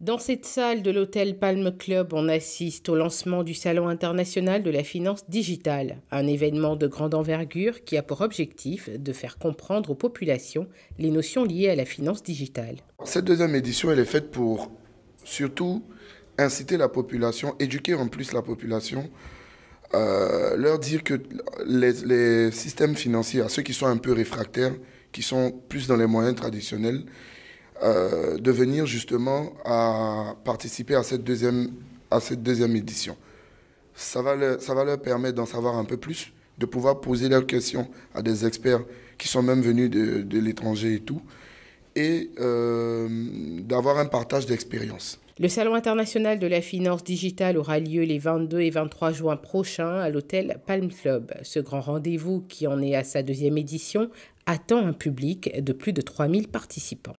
Dans cette salle de l'hôtel Palme Club, on assiste au lancement du Salon international de la finance digitale, un événement de grande envergure qui a pour objectif de faire comprendre aux populations les notions liées à la finance digitale. Cette deuxième édition, elle est faite pour surtout inciter la population, éduquer en plus la population, euh, leur dire que les, les systèmes financiers, à ceux qui sont un peu réfractaires, qui sont plus dans les moyens traditionnels, euh, de venir justement à participer à cette deuxième, à cette deuxième édition. Ça va, leur, ça va leur permettre d'en savoir un peu plus, de pouvoir poser leurs questions à des experts qui sont même venus de, l'étranger et tout, et euh, d'avoir un partage d'expérience. Le Salon international de la finance digitale aura lieu les 22 et 23 juin prochains à l'hôtel Palm Club. Ce grand rendez-vous, qui en est à sa deuxième édition, attend un public de plus de 3000 participants.